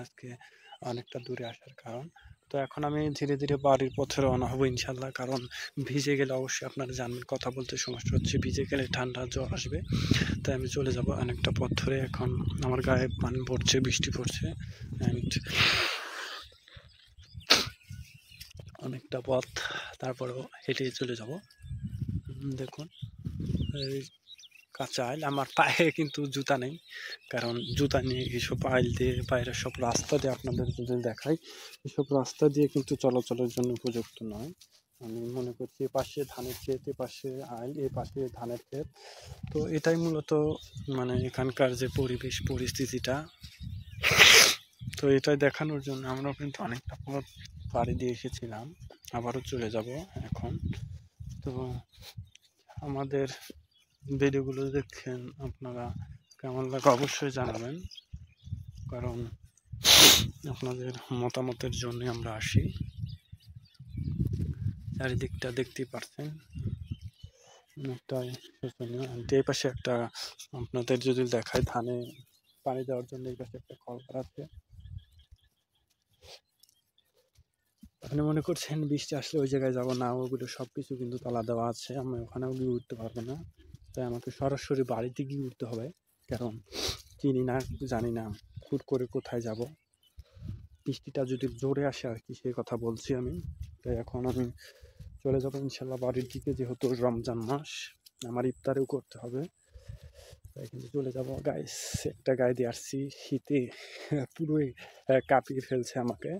আজকে অনেকটা দূরে আসার কারণ তো এখন আমি ধীরে ধীরে বাড়ির পথে রওনা হবো ইনশাল্লাহ কারণ ভিজে গেলে অবশ্যই আপনারা জানবেন কথা বলতে সমস্যা হচ্ছে ভিজে গেলে ঠান্ডা জ্বর আসবে তাই আমি চলে যাব অনেকটা পথ ধরে এখন আমার গায়ে পানি পড়ছে বৃষ্টি পড়ছে অ্যান্ড অনেকটা পথ তারপরেও হেঁটে চলে যাব দেখুন কাঁচা আইল আমার পায়ে কিন্তু জুতা নেই কারণ জুতা নিয়ে এইসব আইল দিয়ে বাইরের সব রাস্তা দিয়ে আপনাদের যদি দেখাই এসব রাস্তা দিয়ে কিন্তু চলাচলের জন্য উপযুক্ত নয় আমি মনে করছি এ পাশে ধানের ক্ষেত এ পাশে আইল এ পাশে ধানের ক্ষেত তো এটাই মূলত মানে এখানকার যে পরিবেশ পরিস্থিতিটা তো এটাই দেখানোর জন্য আমরাও কিন্তু অনেকটা পথ পাড়ি দিয়ে এসেছিলাম আবারও চলে যাব এখন তো আমাদের ভিডিওগুলো দেখছেন আপনারা কেমন লাগে অবশ্যই জানাবেন কারণ আপনাদের মতামতের জন্য আমরা আসি চারিদিকটা দেখতেই পারছেন এই পাশে একটা আপনাদের যদি দেখায় ধানে পানি দেওয়ার জন্য এই পাশে একটা কল করা আছে আপনি মনে করছেন বৃষ্টি আসলে ওই জায়গায় যাব না ওগুলো সব কিছু কিন্তু তালা দেওয়া আছে আমি ওখানেও গিয়ে উঠতে পারবো না তাই আমাকে সরাসরি বাড়িতে গিয়ে উঠতে হবে কারণ চিনি না জানি না হুট করে কোথায় যাব বৃষ্টিটা যদি জোরে আসে আর কি সেই কথা বলছি আমি তাই এখন আমি চলে যাবো ইনশাল্লাহ বাড়ির দিকে যেহেতু রমজান মাস আমার ইফতারেও করতে হবে তাই কিন্তু চলে যাব গায়ে একটা গায়ে দিয়ে আসছি শীতে পুরোই কাঁপিয়ে ফেলছে আমাকে